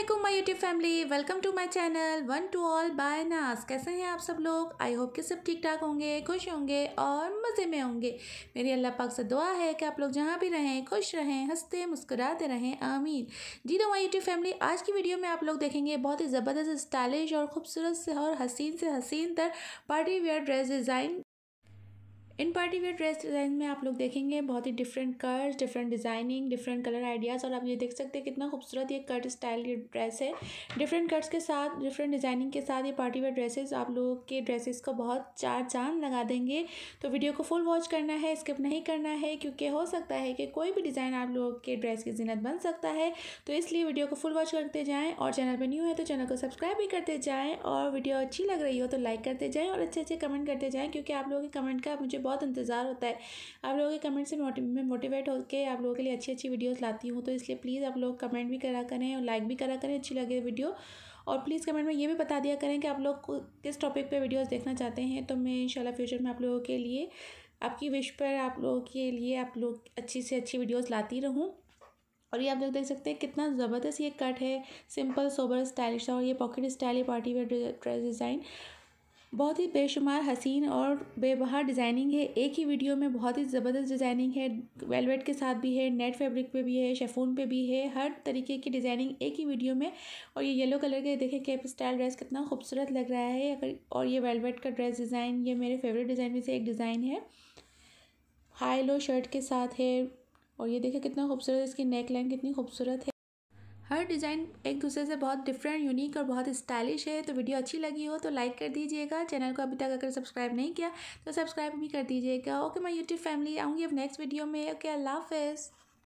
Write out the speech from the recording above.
Aslam my YouTube family welcome to my channel one to all बाय नास कैसे हैं आप सब लोग आई होप कि सब ठीक ठाक होंगे खुश होंगे और मज़े में होंगे मेरी अल्लाह पाक से दुआ है कि आप लोग जहाँ भी रहें खुश रहें हंसते मुस्कुराते रहें आमीन जी तो माई यूट्यूब फैमिली आज की वीडियो में आप लोग देखेंगे बहुत ही ज़बरदस्त स्टाइलिश और ख़ूबसूरत से और हसीन से हसीन तर पार्टी वेयर ड्रेस डिज़ाइन इन पार्टी वेयर ड्रेस डिज़ाइन में आप लोग देखेंगे बहुत ही डिफरेंट कर्स different designing different colour ideas और आप ये देख सकते हैं कितना खूबसूरत ये कट स्टाइल ये ड्रेस है डिफरेंट कट्स के साथ डिफरेंट डिज़ाइनिंग के साथ ये पार्टी वेयर ड्रेसेस आप लोगों के ड्रेसेस को बहुत चार चांद लगा देंगे तो वीडियो को फुल वॉच करना है स्किप नहीं करना है क्योंकि हो सकता है कि कोई भी डिज़ाइन आप लोगों के ड्रेस की जीनत बन सकता है तो इसलिए वीडियो को फुल वॉच करते जाएँ और चैनल पर न्यू है तो चैनल को सब्सक्राइब भी करते जाएँ और वीडियो अच्छी लग रही हो तो लाइक करते जाएँ और अच्छे अच्छे कमेंट करते जाएँ क्योंकि आप लोगों के कमेंट का मुझे बहुत इंतज़ार होता है आप लोगों के कमेंट से मैं मोटिवेट होकर आप लोगों के लिए अच्छी अच्छी वीडियोस लाती हूँ तो इसलिए प्लीज़ आप लोग कमेंट भी करा करें और लाइक भी करा करें अच्छी लगे वीडियो और प्लीज़ कमेंट में ये भी बता दिया करें कि आप लोग किस टॉपिक पर वीडियोज़ देखना चाहते हैं तो मैं इन फ्यूचर में आप लोगों के लिए आपकी विश पर आप लोगों के लिए आप लोग अच्छी से अच्छी वीडियोज लाती रहूँ और ये आप लोग देख सकते हैं कितना ज़बरदस्त ये कट है सिंपल सोबर स्टाइलिश और ये पॉकेट स्टाइल ये पार्टी वेयर ड्रेस डिज़ाइन बहुत ही बेशुमार हसीन और बेबहार डिज़ाइनिंग है एक ही वीडियो में बहुत ही ज़बरदस्त डिज़ाइनिंग है वेलवेट के साथ भी है नेट फैब्रिक पे भी है शेफून पे भी है हर तरीके की डिज़ाइनिंग एक ही वीडियो में और ये येलो कलर के देखें कैप स्टाइल ड्रेस कितना खूबसूरत लग रहा है अगर और ये वेलवेट का ड्रेस डिज़ाइन ये मेरे फेवरेट डिज़ाइन में से एक डिज़ाइन है हाई लो शर्ट के साथ है और ये देखें कितना खूबसूरत इसकी नेक लाइन कितनी खूबसूरत है हर डिज़ाइन एक दूसरे से बहुत डिफरेंट यूनिक और बहुत स्टाइलिश है तो वीडियो अच्छी लगी हो तो लाइक कर दीजिएगा चैनल को अभी तक अगर सब्सक्राइब नहीं किया तो सब्सक्राइब भी कर दीजिएगा ओके मैं यूट्यूब फैमिली आऊँगी अब नेक्स्ट वीडियो में ओके अल्लाह हाफिज़